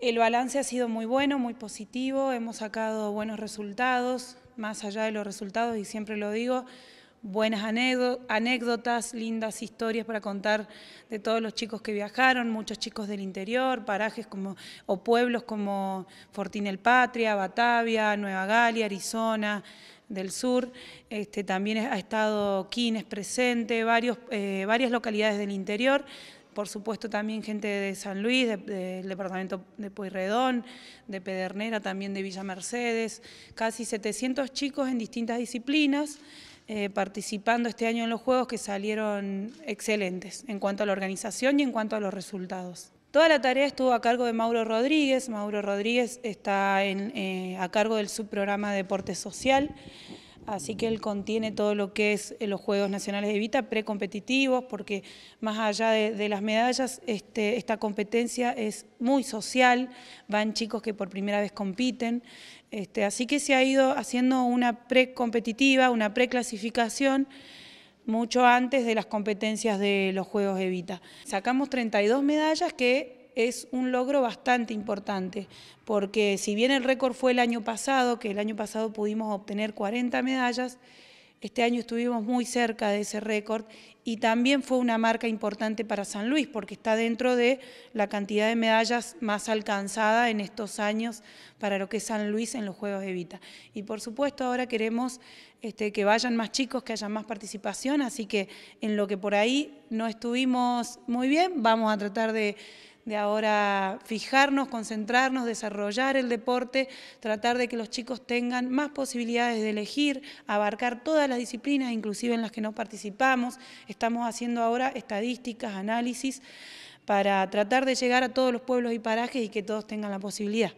El balance ha sido muy bueno, muy positivo, hemos sacado buenos resultados, más allá de los resultados, y siempre lo digo, buenas anécdotas, lindas historias para contar de todos los chicos que viajaron, muchos chicos del interior, parajes como, o pueblos como Fortín el Patria, Batavia, Nueva Galia, Arizona del sur, este, también ha estado Quines presente, eh, varias localidades del interior, por supuesto también gente de San Luis, del departamento de Pueyrredón, de Pedernera, también de Villa Mercedes, casi 700 chicos en distintas disciplinas eh, participando este año en los Juegos que salieron excelentes en cuanto a la organización y en cuanto a los resultados. Toda la tarea estuvo a cargo de Mauro Rodríguez, Mauro Rodríguez está eh, a cargo del subprograma Deporte Social, así que él contiene todo lo que es eh, los Juegos Nacionales de Vita, precompetitivos, porque más allá de, las medallas, este, esta competencia es muy social, van chicos que por primera vez compiten, este, así que se ha ido haciendo una precompetitiva, una preclasificación, mucho antes de las competencias de los Juegos Evita. Sacamos 32 medallas que es un logro bastante importante, porque si bien el récord fue el año pasado, que el año pasado pudimos obtener 40 medallas, este año estuvimos muy cerca de ese récord y también fue una marca importante para San Luis porque está dentro de la cantidad de medallas más alcanzada en estos años para lo que es San Luis en los Juegos de Vita. Y por supuesto ahora queremos este, que vayan más chicos, que haya más participación, así que en lo que por ahí no estuvimos muy bien, vamos a tratar de de ahora fijarnos, concentrarnos, desarrollar el deporte, tratar de que los chicos tengan más posibilidades de elegir, abarcar todas las disciplinas, inclusive en las que no participamos. Estamos haciendo ahora estadísticas, análisis, para tratar de llegar a todos los pueblos y parajes y que todos tengan la posibilidad.